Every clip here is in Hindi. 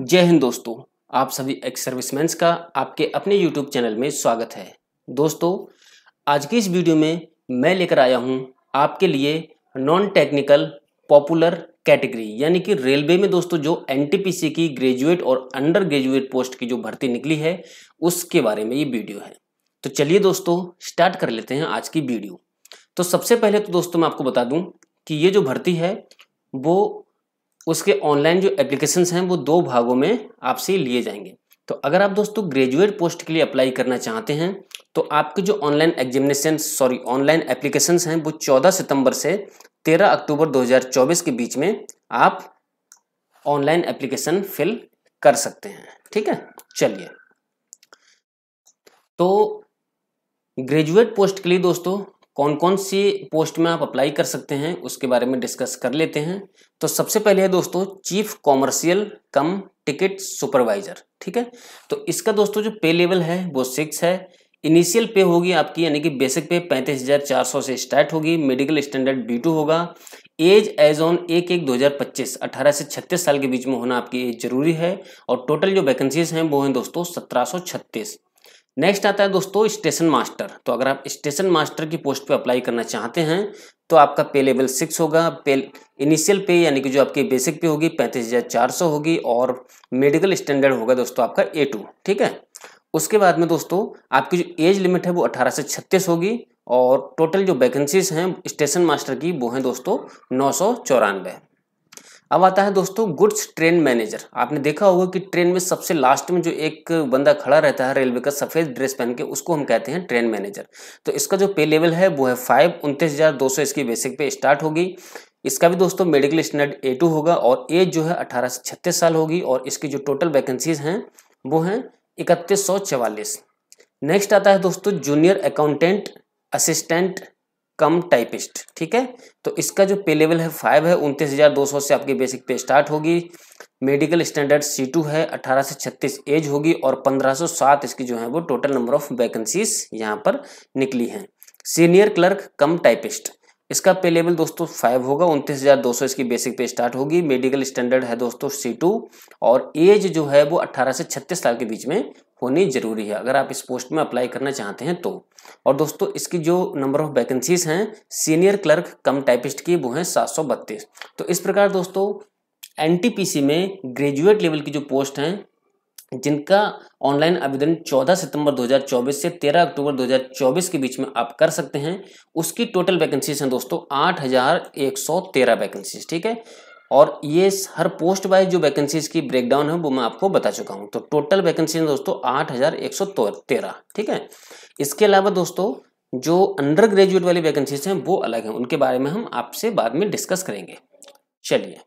जय हिंद दोस्तों आप सभी एक्स सर्विसमैन्स का आपके अपने यूट्यूब चैनल में स्वागत है दोस्तों आज की इस वीडियो में मैं लेकर आया हूं आपके लिए नॉन टेक्निकल पॉपुलर कैटेगरी यानी कि रेलवे में दोस्तों जो एनटीपीसी की ग्रेजुएट और अंडर ग्रेजुएट पोस्ट की जो भर्ती निकली है उसके बारे में ये वीडियो है तो चलिए दोस्तों स्टार्ट कर लेते हैं आज की वीडियो तो सबसे पहले तो दोस्तों मैं आपको बता दूँ कि ये जो भर्ती है वो उसके ऑनलाइन जो एप्लीकेशन हैं वो दो भागों में आपसे लिए जाएंगे तो अगर आप दोस्तों ग्रेजुएट पोस्ट के लिए अप्लाई करना चाहते हैं तो आपके जो online examination sorry online application हैं वो 14 सितंबर से 13 अक्टूबर 2024 के बीच में आप ऑनलाइन एप्लीकेशन फिल कर सकते हैं ठीक है चलिए तो ग्रेजुएट पोस्ट के लिए दोस्तों कौन कौन सी पोस्ट में आप अप्लाई कर सकते हैं उसके बारे में डिस्कस कर लेते हैं तो सबसे पहले है दोस्तों chief commercial cum ticket supervisor ठीक है तो इसका दोस्तों जो पे लेवल है वो सिक्स है इनिशियल पे होगी आपकी यानी कि बेसिक पे पैंतीस हजार चार सौ से स्टार्ट होगी मेडिकल स्टैंडर्ड बी टू होगा एज एज ऑन एक एक दो हज़ार पच्चीस अठारह से छत्तीस साल के बीच में होना आपकी एज जरूरी है और टोटल जो वैकेंसीज हैं वो हैं दोस्तों सत्रह सौ छत्तीस नेक्स्ट आता है दोस्तों स्टेशन मास्टर तो अगर आप स्टेशन मास्टर की पोस्ट पे अप्लाई करना चाहते हैं तो आपका पे लेवल सिक्स होगा पे इनिशियल पे यानी कि जो आपकी बेसिक पे होगी पैंतीस हज़ार चार सौ होगी और मेडिकल स्टैंडर्ड होगा दोस्तों आपका ए टू ठीक है उसके बाद में दोस्तों आपकी जो एज लिमिट है वो अठारह से छत्तीस होगी और टोटल जो वैकेंसीज हैं स्टेशन मास्टर की वो हैं दोस्तों नौ सौ चौरानवे अब आता है दोस्तों गुड्स ट्रेन मैनेजर आपने देखा होगा कि ट्रेन में सबसे लास्ट में जो एक बंदा खड़ा रहता है रेलवे का सफ़ेद ड्रेस पहन के उसको हम कहते हैं ट्रेन मैनेजर तो इसका जो पे लेवल है वो है फाइव उनतीस हज़ार दो सौ इसकी बेसिक पे स्टार्ट होगी इसका भी दोस्तों मेडिकल स्टैंडर्ड ए टू होगा और एज जो है अठारह से छत्तीस साल होगी और इसकी जो टोटल वैकेंसीज हैं वो हैं इकतीस सौ चवालीस नेक्स्ट आता है दोस्तों junior accountant assistant cum typist ठीक है तो इसका जो पे लेवल है फाइव है उनतीस हज़ार दो सौ से आपकी बेसिक पे स्टार्ट होगी मेडिकल स्टैंडर्ड सी टू है अठारह से छत्तीस एज होगी और पंद्रह सौ सात इसकी जो है वो टोटल नंबर ऑफ वैकेंसीज यहाँ पर निकली हैं सीनियर क्लर्क कम टाइपिस्ट इसका पे लेवल दोस्तों फाइव होगा उनतीस हज़ार दो सौ इसकी बेसिक पे स्टार्ट होगी मेडिकल स्टैंडर्ड है दोस्तों सी टू और एज जो है वो अट्ठारह से छत्तीस साल के बीच में होनी जरूरी है अगर आप इस पोस्ट में अप्लाई करना चाहते हैं तो और दोस्तों इसकी जो नंबर ऑफ वैकेंसीज हैं सीनियर क्लर्क कम टाइपिस्ट की वो हैं सात सौ बत्तीस तो इस प्रकार दोस्तों एन में ग्रेजुएट लेवल की जो पोस्ट हैं जिनका ऑनलाइन आवेदन 14 सितंबर 2024 से 13 अक्टूबर 2024 के बीच में आप कर सकते हैं उसकी टोटल वैकेंसीज हैं दोस्तों 8,113 वैकेंसीज ठीक है और ये हर पोस्ट वाइज जो वैकेंसीज की ब्रेकडाउन है वो मैं आपको बता चुका हूँ तो टोटल वैकेंसी दोस्तों आठ हज़ार एक सौ तेरह ठीक है इसके अलावा दोस्तों जो अंडर ग्रेजुएट वाली वैकेंसीज हैं वो अलग हैं उनके बारे में हम आपसे बाद में डिस्कस करेंगे चलिए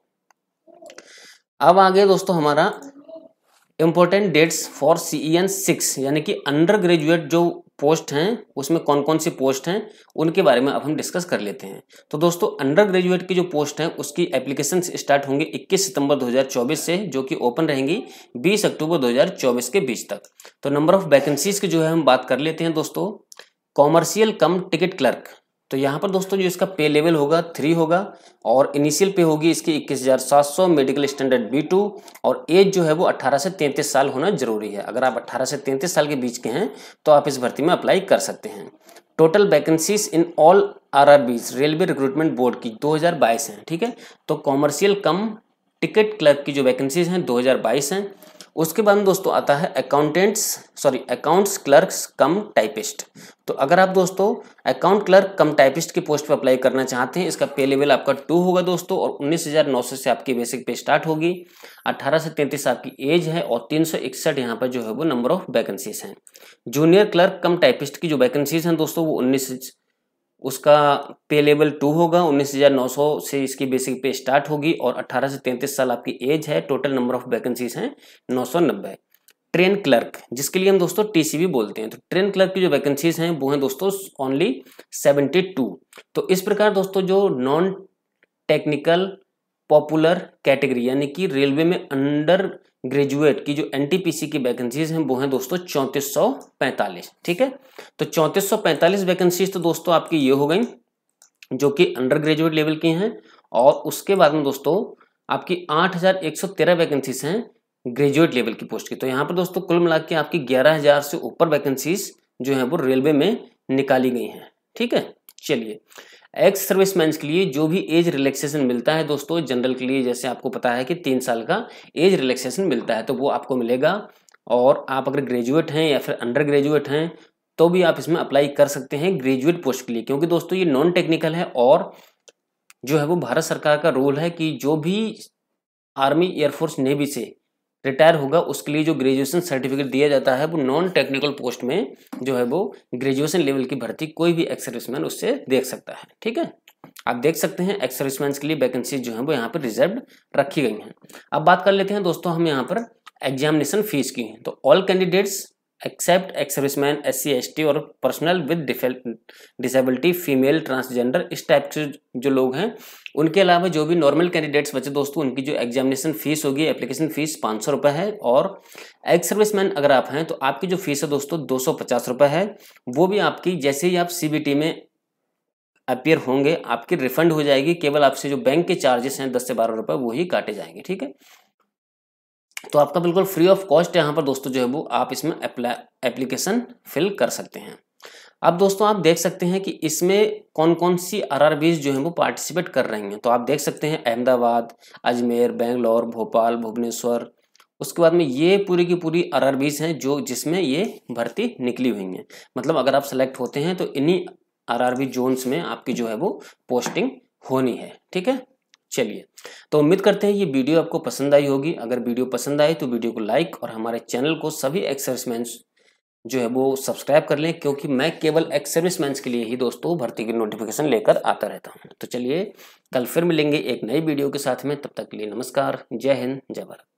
अब आ दोस्तों हमारा important dates for C E N six यानी कि अंडर ग्रेजुएट जो पोस्ट हैं उसमें कौन कौन सी पोस्ट हैं उनके बारे में अब हम डिस्कस कर लेते हैं तो दोस्तों अंडर ग्रेजुएट की जो पोस्ट हैं उसकी एप्लीकेशन स्टार्ट होंगे 21 सितंबर 2024 से जो कि ओपन रहेंगी 20 अक्टूबर 2024 के बीच तक तो नंबर ऑफ वैकेंसीज की जो है हम बात कर लेते हैं दोस्तों कॉमर्शियल कम टिकट क्लर्क तो यहाँ पर दोस्तों जो इसका पे लेवल होगा थ्री होगा और इनिशियल पे होगी इसकी इक्कीस हज़ार सात सौ मेडिकल स्टैंडर्ड बी टू और एज जो है वो अट्ठारह से तैंतीस साल होना जरूरी है अगर आप अट्ठारह से तैंतीस साल के बीच के हैं तो आप इस भर्ती में अप्लाई कर सकते हैं total vacancies in all RRBs railway recruitment board की 2022 हैं ठीक है तो कॉमर्शियल कम टिकट क्लर्क की जो वैकेंसीज हैं 2022 हैं उसके बाद दोस्तों आता है accountants sorry accounts clerks cum typist तो अगर आप दोस्तों अकाउंट क्लर्क कम टाइपिस्ट की पोस्ट पर अप्लाई करना चाहते हैं इसका पे लेवल आपका टू होगा दोस्तों और उन्नीस हज़ार नौ सौ से आपकी बेसिक पे स्टार्ट होगी अट्ठारह से तैंतीस आपकी एज है और तीन सौ इकसठ यहाँ पर जो है वो नंबर ऑफ वैकेंसीज हैं जूनियर क्लर्क कम टाइपिस्ट की जो वैकेंसीज हैं दोस्तों वो उन्नीस उसका पे लेवल टू होगा उन्नीस हज़ार नौ सौ से इसकी बेसिक पे स्टार्ट होगी और अट्ठारह से तैंतीस साल आपकी एज है टोटल नंबर ऑफ वैकेंसीज हैं नौ सौ नब्बे ट्रेन क्लर्क जिसके लिए हम दोस्तों टीसीबी बोलते हैं तो ट्रेन क्लर्क की जो वैकेंसीज हैं वो हैं दोस्तों ओनली सेवेंटी टू तो इस प्रकार दोस्तों जो नॉन टेक्निकल पॉपुलर कैटेगरी यानी कि रेलवे में अंडर ग्रेजुएट की जो एनटीपीसी की वैकेंसीज हैं वो हैं दोस्तों चौंतीस सौ पैंतालीस ठीक है तो चौंतीस वैकेंसीज तो दोस्तों आपकी ये हो गई जो कि अंडर ग्रेजुएट लेवल की हैं और उसके बाद में दोस्तों आपकी आठ हज़ार एक सौ तेरह वैकेंसीज हैं ग्रेजुएट लेवल की पोस्ट की तो यहाँ पर दोस्तों कुल मिला के आपकी ग्यारह हज़ार से ऊपर वैकेंसीज जो है वो रेलवे में निकाली गई हैं ठीक है चलिए एक्स सर्विसमैन के लिए जो भी एज रिलैक्सेशन मिलता है दोस्तों जनरल के लिए जैसे आपको पता है कि तीन साल का एज रिलैक्सेशन मिलता है तो वो आपको मिलेगा और आप अगर ग्रेजुएट हैं या फिर अंडर ग्रेजुएट हैं तो भी आप इसमें अप्लाई कर सकते हैं ग्रेजुएट पोस्ट के लिए क्योंकि दोस्तों ये नॉन टेक्निकल है और जो है वो भारत सरकार का रोल है कि जो भी आर्मी एयरफोर्स नेवी से रिटायर होगा उसके लिए जो ग्रेजुएशन सर्टिफिकेट दिया जाता है वो नॉन टेक्निकल पोस्ट में जो है वो ग्रेजुएशन लेवल की भर्ती कोई भी एक्स सर्विसमैन उससे देख सकता है ठीक है आप देख सकते हैं एक्स सर्विसमैन के लिए वैकेंसी जो है वो यहाँ पर रिजर्व रखी गई हैं अब बात कर लेते हैं दोस्तों हम यहाँ पर एग्जामिनेशन फीस की तो all candidates except ex man S C और personal with disability female transgender इस टाइप के जो लोग हैं उनके अलावा जो भी नॉर्मल कैंडिडेट्स बचे दोस्तों उनकी जो एग्जामिनेशन फीस होगी एप्लीकेशन फीस पाँच सौ रुपये है और एक्स सर्विसमैन अगर आप हैं तो आपकी जो फीस है दोस्तों दो सौ पचास रुपये है वो भी आपकी जैसे ही आप सी बी टी में अपियर होंगे आपकी रिफंड हो जाएगी केवल आपसे जो बैंक के चार्जेस हैं दस से बारह रुपये वही काटे जाएंगे ठीक है तो आपका बिल्कुल फ्री ऑफ कॉस्ट यहाँ पर दोस्तों जो है वो आप इसमें एप्लीकेशन फिल कर सकते हैं अब दोस्तों आप देख सकते हैं कि इसमें कौन कौन सी आर जो है वो पार्टिसिपेट कर रही हैं तो आप देख सकते हैं अहमदाबाद अजमेर बेंगलोर भोपाल भुवनेश्वर उसके बाद में ये पूरी की पूरी आर हैं जो जिसमें ये भर्ती निकली हुई हैं मतलब अगर आप सेलेक्ट होते हैं तो इन्हीं आर आर जोन्स में आपकी जो है वो पोस्टिंग होनी है ठीक है चलिए तो उम्मीद करते हैं ये वीडियो आपको पसंद आई होगी अगर वीडियो पसंद आए तो वीडियो को लाइक और हमारे चैनल को सभी एक्स जो है वो सब्सक्राइब कर लें क्योंकि मैं केवल एक्स के लिए ही दोस्तों भर्ती की नोटिफिकेशन लेकर आता रहता हूँ तो चलिए कल फिर मिलेंगे एक नई वीडियो के साथ में तब तक के लिए नमस्कार जय हिंद जय भारत